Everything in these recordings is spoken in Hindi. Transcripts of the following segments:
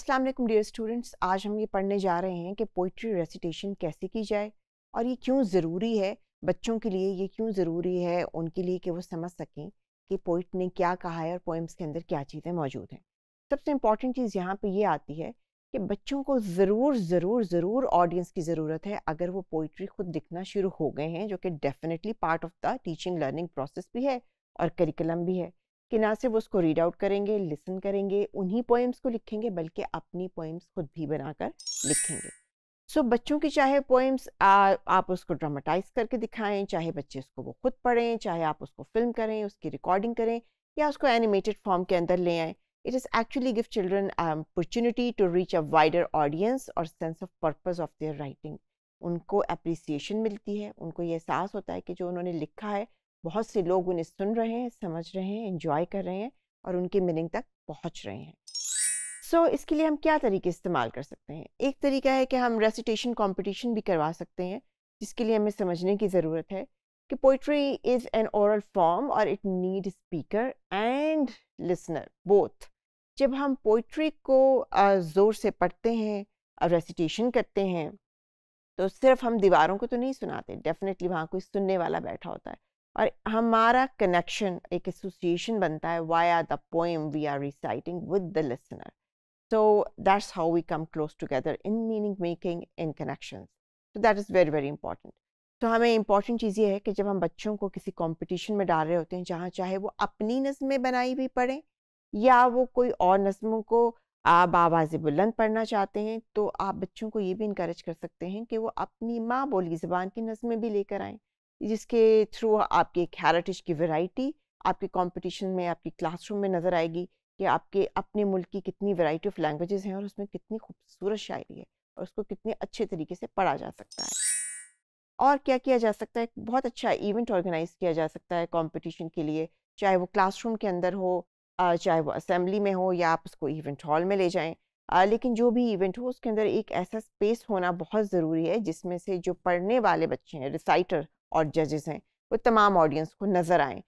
अस्सलाम वालेकुम डियर स्टूडेंट्स आज हम ये पढ़ने जा रहे हैं कि पोइट्री रेसिटेशन कैसे की जाए और ये क्यों ज़रूरी है बच्चों के लिए ये क्यों ज़रूरी है उनके लिए कि वो समझ सकें कि पोइट ने क्या कहा है और पोइम्स के अंदर क्या चीज़ें मौजूद हैं सबसे इम्पॉर्टेंट चीज़ यहाँ पर ये आती है कि बच्चों को ज़रूर ज़रूर ज़रूर ऑडियंस की ज़रूरत है अगर वो पोइट्री खुद लिखना शुरू हो गए हैं जो कि definitely part of the teaching learning process भी है और करिकुलम भी है कि ना सिर्फ उसको रीड आउट करेंगे लिसन करेंगे उन्हीं पोएम्स को लिखेंगे बल्कि अपनी पोएम्स खुद भी बनाकर लिखेंगे सो so, बच्चों की चाहे पोएम्स आप उसको ड्रामाटाइज करके दिखाएं चाहे बच्चे उसको वो खुद पढ़ें चाहे आप उसको फिल्म करें उसकी रिकॉर्डिंग करें या उसको एनिमेटेड फॉर्म के अंदर ले आएँ it is actually give children opportunity to reach a wider audience और sense of purpose of their writing उनको अप्रिसिएशन मिलती है उनको ये एहसास होता है कि जो उन्होंने लिखा है बहुत से लोग उन्हें सुन रहे हैं समझ रहे हैं इन्जॉय कर रहे हैं और उनके मीनिंग तक पहुँच रहे हैं सो so, इसके लिए हम क्या तरीके इस्तेमाल कर सकते हैं एक तरीका है कि हम रेसिटेशन कॉम्पिटिशन भी करवा सकते हैं जिसके लिए हमें समझने की ज़रूरत है कि poetry is an aural form और it need speaker and listener both जब हम पोइट्री को ज़ोर से पढ़ते हैं और रेसिटेशन करते हैं तो सिर्फ हम दीवारों को तो नहीं सुनाते डेफिनेटली वहाँ कोई सुनने वाला बैठा होता है और हमारा कनेक्शन एक एसोसिएशन बनता है are the poem we are reciting with the listener so that's how we come close together in meaning making in connection so that is very very important तो हमें इंपॉर्टेंट चीज़ ये है कि जब हम बच्चों को किसी कॉम्पिटिशन में डाल रहे होते हैं जहाँ चाहे वो अपनी नज़में बनाई हुई पढ़ें या वो कोई और नज़मों को आप आवाज़ बुलंद पढ़ना चाहते हैं तो आप बच्चों को ये भी इंक्रेज कर सकते हैं कि वो अपनी माँ बोली ज़बान की नज़में भी लेकर आएँ जिसके थ्रू आपके हेरिटेज की वैरायटी आपके कंपटीशन में आपकी क्लासरूम में नज़र आएगी कि आपके अपने मुल्क की कितनी वैरायटी ऑफ लैंग्वेजेस हैं और उसमें कितनी खूबसूरत शायरी है और उसको कितने अच्छे तरीके से पढ़ा जा सकता है और क्या किया जा सकता है बहुत अच्छा इवेंट ऑर्गेनाइज किया जा सकता है कॉम्पिटिशन के लिए चाहे वो क्लासरूम के अंदर हो चाहे वो असम्बली में हो या आप उसको इवेंट हॉल में ले जाएँ लेकिन जो भी इवेंट हो उसके अंदर एक ऐसा स्पेस होना बहुत ज़रूरी है जिसमें से जो पढ़ने वाले बच्चे हैं रिसाइटर और जजेस हैं वो तमाम ऑडियंस को नज़र आएँ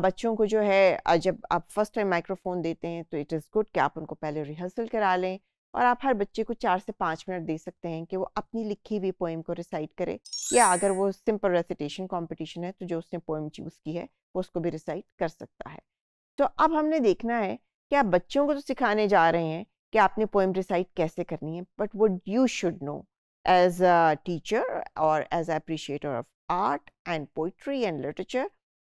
बच्चों को जो है जब आप फर्स्ट टाइम माइक्रोफोन देते हैं तो इट इज़ गुड कि आप उनको पहले रिहर्सल करा लें और आप हर बच्चे को चार से पाँच मिनट दे सकते हैं कि वो अपनी लिखी हुई पोइम को रिसाइट करे या अगर वो सिंपल रेसिटेशन कंपटीशन है तो जो उसने पोइम चूज़ की है वो उसको भी रिसाइट कर सकता है तो अब हमने देखना है कि आप बच्चों को तो सिखाने जा रहे हैं कि आपने पोएम रिसाइट कैसे करनी है but what you should know as a teacher or as appreciator of art and poetry and literature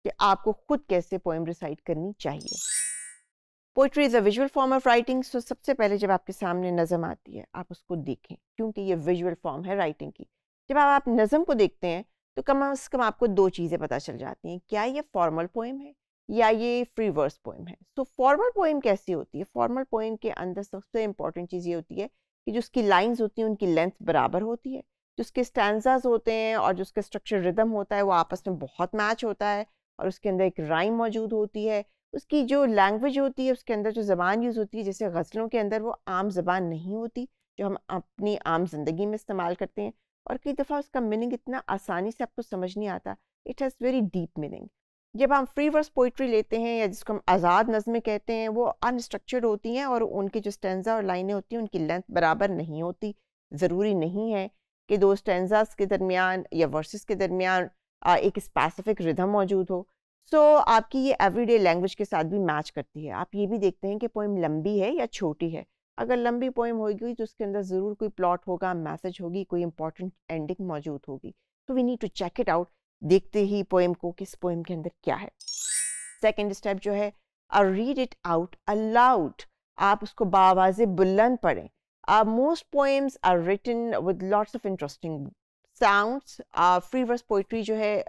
कि आपको खुद कैसे पोइम रिसाइट करनी चाहिए poetry is a visual form of writing so सबसे पहले जब आपके सामने नज़म आती है आप उसको देखें क्योंकि ये विजुअल फॉर्म है राइटिंग की जब आप, आप नज़म को देखते हैं तो कम अज़ कम आपको दो चीज़ें पता चल जाती हैं क्या ये फॉर्मल पोइम है या ये फ्री वर्स पोइम है सो फॉर्मल पोइम कैसी होती है फॉर्मल पोइम के अंदर सबसे इम्पॉर्टेंट चीज़ ये होती है कि जो उसकी लाइंस होती हैं उनकी लेंथ बराबर होती है जो उसके स्टैंडर्स होते हैं और जो उसका स्ट्रक्चर रिदम होता है वो आपस में बहुत मैच होता है और उसके अंदर एक राइम मौजूद होती है उसकी जो लैंग्वेज होती है उसके अंदर जो ज़बान यूज़ होती है जैसे गज़लों के अंदर वो आम ज़बान नहीं होती जो हम अपनी आम ज़िंदगी में इस्तेमाल करते हैं और कई दफ़ा उसका मीनिंग इतना आसानी से आपको समझ नहीं आता it has very deep meaning जब हम फ्री वर्स पोइट्री लेते हैं या जिसको हम आज़ाद नज़में कहते हैं वो अनस्ट्रक्चर्ड होती हैं और उनके जो स्टेंजा और लाइनें होती हैं उनकी लेंथ बराबर नहीं होती ज़रूरी नहीं है कि दो स्टेंज़ास के दरमियान या वर्सेस के दरमियान एक स्पेसिफिक रिधम मौजूद हो सो so, आपकी ये एवरीडे लैंग्वेज के साथ भी मैच करती है आप ये भी देखते हैं कि पोइम लंबी है या छोटी है अगर लंबी पोइम होगी तो उसके अंदर ज़रूर कोई प्लॉट होगा मैसेज होगी कोई इंपॉर्टेंट एंडिंग मौजूद होगी तो we need to check it out देखते ही पोएम को किस पोएम के अंदर क्या है सेकेंड स्टेप जो है और रीड इट आउट अलाउड आप उसको बावाज बुलंद पढ़ें uh, most poems are written with of interesting interesting sounds uh, free जो है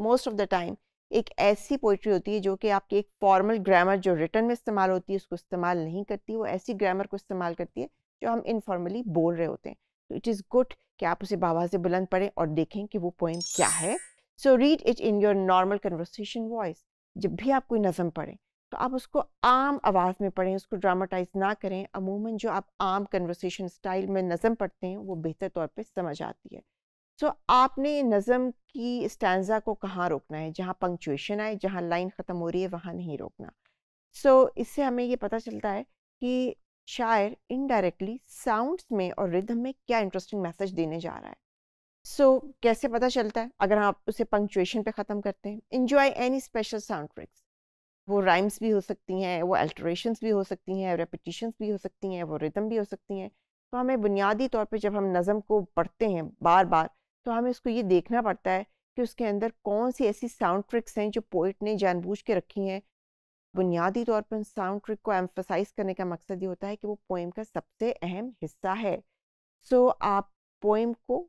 मोस्ट ऑफ द टाइम एक ऐसी पोइट्री होती है जो कि आपकी एक फॉर्मल ग्रामर जो रिटर्न में इस्तेमाल होती है उसको इस्तेमाल नहीं करती वो ऐसी ग्रामर को इस्तेमाल करती है जो हम इनफॉर्मली बोल रहे होते हैं तो इट इज़ गुड कि आप उसे बाबा से बुलंद पढ़ें और देखें कि वो पोइम क्या है so read it in your normal conversation voice जब भी आप कोई नज़म पढ़ें तो आप उसको आम आवाज़ में पढ़ें उसको ड्रामाटाइज ना करें अमूमन जो आप आम कन्वर्सेशन स्टाइल में नज़म पढ़ते हैं वो बेहतर तौर पे समझ आती है सो so, आपने नज़म की स्टैंडा को कहाँ रोकना है जहाँ पंक्चुएशन आए जहाँ लाइन ख़त्म हो रही है वहाँ नहीं रोकना सो so, इससे हमें ये पता चलता है कि शायर इनडायरेक्टली साउंड्स में और रिदम में क्या इंटरेस्टिंग मैसेज देने जा रहा है सो so, कैसे पता चलता है अगर आप उसे पंक्चुएशन पे ख़त्म करते हैं enjoy any special sound tricks वो राइम्स भी हो सकती हैं वो अल्ट्रेशंस भी हो सकती हैं रेपिटिशंस भी हो सकती हैं वो रिदम भी हो सकती हैं तो हमें बुनियादी तौर पे जब हम नज़म को पढ़ते हैं बार बार तो हमें उसको ये देखना पड़ता है कि उसके अंदर कौन सी ऐसी साउंड ट्रिक्स हैं जो पोइट ने जानबूझ के रखी हैं बुनियादी तौर पर साउंड ट्रिक को एम्फोसाइज करने का मकसद ये होता है कि वो पोइम का सबसे अहम हिस्सा है सो so, आप पोइम को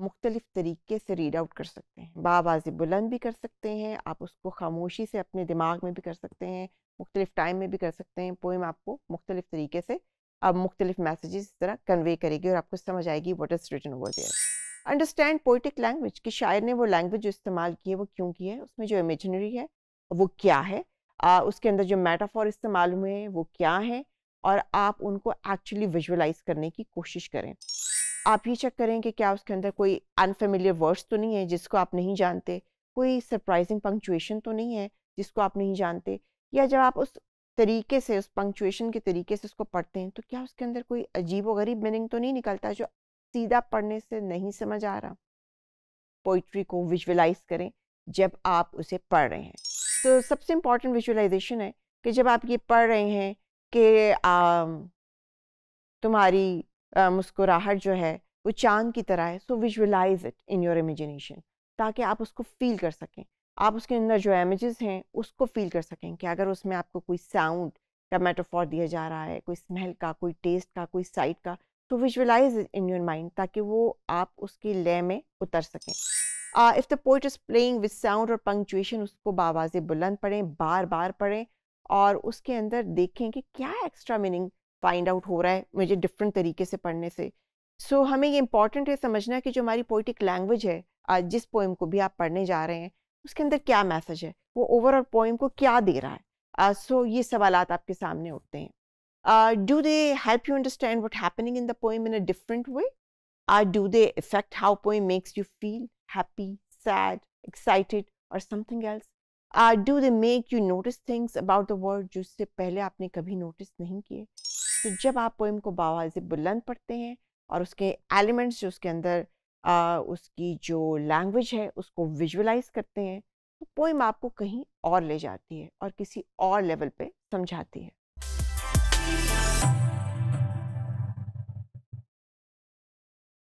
मुख्तलिफ तरीके से रीड आउट कर सकते हैं बाबाज बुलंद भी कर सकते हैं आप उसको खामोशी से अपने दिमाग में भी कर सकते हैं मुख्तलिफ टाइम में भी कर सकते हैं पोइम आपको मुख्तलिफ तरीके से आप मुख्तलिफ मैसेज इस तरह कन्वे करेगी और आपको समझ आएगी what is written over there understand poetic language कि शायर ने वो लैंग्वेज जो इस्तेमाल की है वो क्यों की है उसमें जो इमेजनरी है वो क्या है आ, उसके अंदर जो मेटाफॉर इस्तेमाल हुए हैं वो क्या हैं और आप उनको एक्चुअली विजुअलाइज करने की कोशिश करें आप ये चेक करें कि क्या उसके अंदर कोई अनफेमिलियर वर्ड्स तो नहीं है जिसको आप नहीं जानते कोई सरप्राइजिंग पंक्चुएशन तो नहीं है जिसको आप नहीं जानते या जब आप उस तरीके से उस पंक्चुएशन के तरीके से उसको पढ़ते हैं तो क्या उसके अंदर कोई अजीब व गरीब मीनिंग तो नहीं निकलता जो सीधा पढ़ने से नहीं समझ आ रहा पोइट्री को विजुअलाइज करें जब आप उसे पढ़ रहे हैं तो सबसे इम्पॉर्टेंट विजुअलाइजेशन है कि जब आप ये पढ़ रहे हैं कि तुम्हारी मुस्कुराहट जो है वो चांद की तरह है so visualise it in your imagination ताकि आप उसको फील कर सकें आप उसके अंदर जो इमेजेस हैं उसको फील कर सकें कि अगर उसमें आपको कोई साउंड का मेटाफॉर दिया जा रहा है कोई स्मेल का कोई टेस्ट का कोई साइट का तो विजुअलाइज इन योर माइंड ताकि वो आप उसकी लय में उतर सकें if the poet is playing with sound और पंक्चुएशन उसको बावाज़ बुलंद पढ़ें बार बार पढ़ें और उसके अंदर देखें कि क्या एक्स्ट्रा मीनिंग फाइंड आउट हो रहा है मुझे डिफरेंट तरीके से पढ़ने से सो so, हमें ये इम्पॉर्टेंट है समझना कि जो हमारी पोइटिक लैंग्वेज है आज जिस पोइम को भी आप पढ़ने जा रहे हैं उसके अंदर क्या मैसेज है वो ओवरऑल पोइम को क्या दे रहा है सो uh, so, ये सवाल आपके सामने उठते हैं do they help you understand what happening in the poem in a different way or do they effect how poem makes you feel happy sad excited और something else or do they make you notice things about the world जिससे पहले आपने कभी नोटिस नहीं किए तो जब आप पोइम को बावाज बुलंद पढ़ते हैं और उसके एलिमेंट्स जो उसके अंदर आ, उसकी जो लैंग्वेज है उसको विजुअलाइज करते हैं तो पोइम आपको कहीं और ले जाती है और किसी और लेवल पे समझाती है